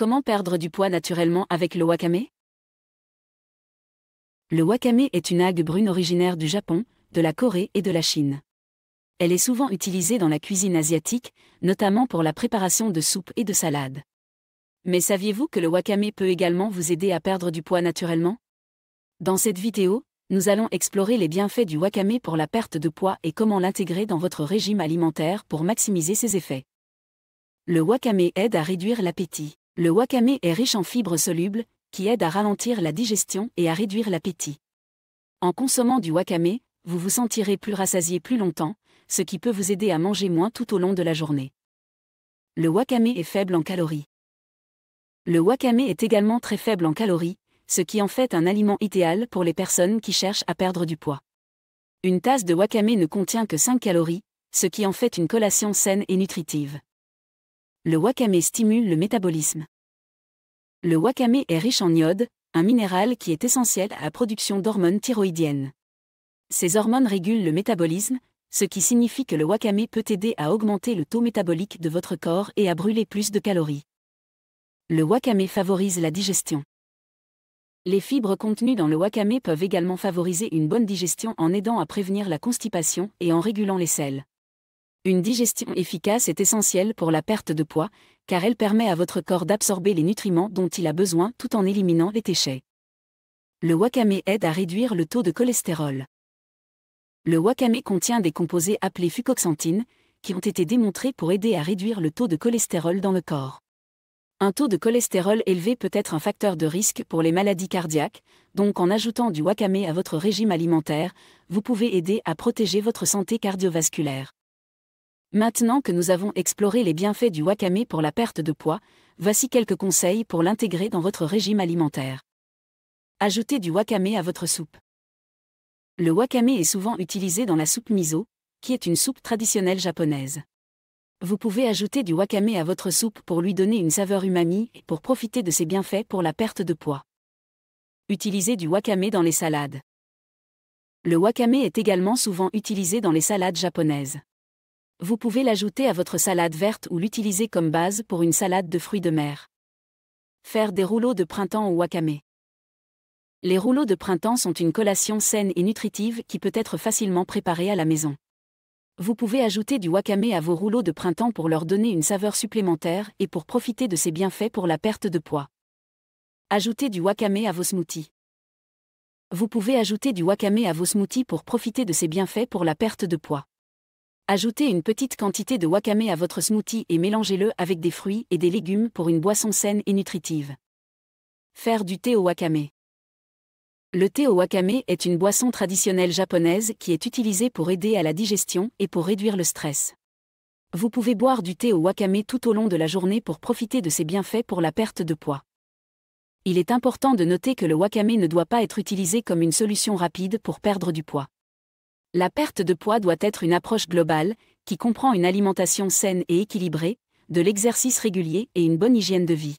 Comment perdre du poids naturellement avec le wakame Le wakame est une algue brune originaire du Japon, de la Corée et de la Chine. Elle est souvent utilisée dans la cuisine asiatique, notamment pour la préparation de soupes et de salades. Mais saviez-vous que le wakame peut également vous aider à perdre du poids naturellement Dans cette vidéo, nous allons explorer les bienfaits du wakame pour la perte de poids et comment l'intégrer dans votre régime alimentaire pour maximiser ses effets. Le wakame aide à réduire l'appétit. Le wakame est riche en fibres solubles, qui aident à ralentir la digestion et à réduire l'appétit. En consommant du wakame, vous vous sentirez plus rassasié plus longtemps, ce qui peut vous aider à manger moins tout au long de la journée. Le wakame est faible en calories. Le wakame est également très faible en calories, ce qui en fait un aliment idéal pour les personnes qui cherchent à perdre du poids. Une tasse de wakame ne contient que 5 calories, ce qui en fait une collation saine et nutritive. Le wakame stimule le métabolisme. Le wakame est riche en iode, un minéral qui est essentiel à la production d'hormones thyroïdiennes. Ces hormones régulent le métabolisme, ce qui signifie que le wakame peut aider à augmenter le taux métabolique de votre corps et à brûler plus de calories. Le wakame favorise la digestion. Les fibres contenues dans le wakame peuvent également favoriser une bonne digestion en aidant à prévenir la constipation et en régulant les selles. Une digestion efficace est essentielle pour la perte de poids, car elle permet à votre corps d'absorber les nutriments dont il a besoin tout en éliminant les déchets. Le wakame aide à réduire le taux de cholestérol. Le wakame contient des composés appelés fucoxantines, qui ont été démontrés pour aider à réduire le taux de cholestérol dans le corps. Un taux de cholestérol élevé peut être un facteur de risque pour les maladies cardiaques, donc en ajoutant du wakame à votre régime alimentaire, vous pouvez aider à protéger votre santé cardiovasculaire. Maintenant que nous avons exploré les bienfaits du wakame pour la perte de poids, voici quelques conseils pour l'intégrer dans votre régime alimentaire. Ajoutez du wakame à votre soupe. Le wakame est souvent utilisé dans la soupe miso, qui est une soupe traditionnelle japonaise. Vous pouvez ajouter du wakame à votre soupe pour lui donner une saveur umami et pour profiter de ses bienfaits pour la perte de poids. Utilisez du wakame dans les salades. Le wakame est également souvent utilisé dans les salades japonaises vous pouvez l'ajouter à votre salade verte ou l'utiliser comme base pour une salade de fruits de mer. Faire des rouleaux de printemps au wakame. Les rouleaux de printemps sont une collation saine et nutritive qui peut être facilement préparée à la maison. Vous pouvez ajouter du wakame à vos rouleaux de printemps pour leur donner une saveur supplémentaire et pour profiter de ses bienfaits pour la perte de poids. Ajouter du wakame à vos smoothies. Vous pouvez ajouter du wakame à vos smoothies pour profiter de ses bienfaits pour la perte de poids. Ajoutez une petite quantité de wakame à votre smoothie et mélangez-le avec des fruits et des légumes pour une boisson saine et nutritive. Faire du thé au wakame. Le thé au wakame est une boisson traditionnelle japonaise qui est utilisée pour aider à la digestion et pour réduire le stress. Vous pouvez boire du thé au wakame tout au long de la journée pour profiter de ses bienfaits pour la perte de poids. Il est important de noter que le wakame ne doit pas être utilisé comme une solution rapide pour perdre du poids. La perte de poids doit être une approche globale, qui comprend une alimentation saine et équilibrée, de l'exercice régulier et une bonne hygiène de vie.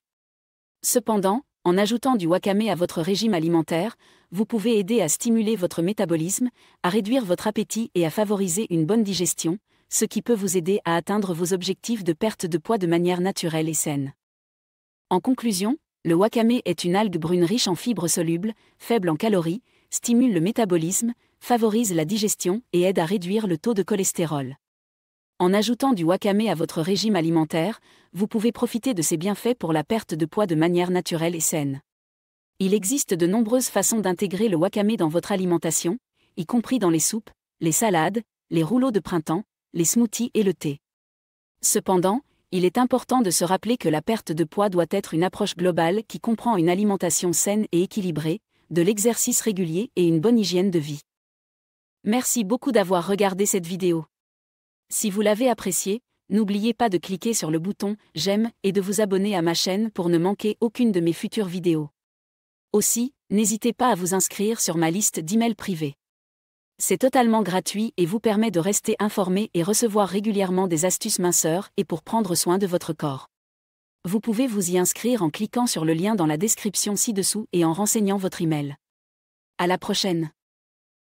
Cependant, en ajoutant du wakame à votre régime alimentaire, vous pouvez aider à stimuler votre métabolisme, à réduire votre appétit et à favoriser une bonne digestion, ce qui peut vous aider à atteindre vos objectifs de perte de poids de manière naturelle et saine. En conclusion, le wakame est une algue brune riche en fibres solubles, faible en calories, stimule le métabolisme, favorise la digestion et aide à réduire le taux de cholestérol. En ajoutant du wakame à votre régime alimentaire, vous pouvez profiter de ses bienfaits pour la perte de poids de manière naturelle et saine. Il existe de nombreuses façons d'intégrer le wakame dans votre alimentation, y compris dans les soupes, les salades, les rouleaux de printemps, les smoothies et le thé. Cependant, il est important de se rappeler que la perte de poids doit être une approche globale qui comprend une alimentation saine et équilibrée, de l'exercice régulier et une bonne hygiène de vie. Merci beaucoup d'avoir regardé cette vidéo. Si vous l'avez appréciée, n'oubliez pas de cliquer sur le bouton « J'aime » et de vous abonner à ma chaîne pour ne manquer aucune de mes futures vidéos. Aussi, n'hésitez pas à vous inscrire sur ma liste d'emails privés. C'est totalement gratuit et vous permet de rester informé et recevoir régulièrement des astuces minceurs et pour prendre soin de votre corps. Vous pouvez vous y inscrire en cliquant sur le lien dans la description ci-dessous et en renseignant votre email. À la prochaine!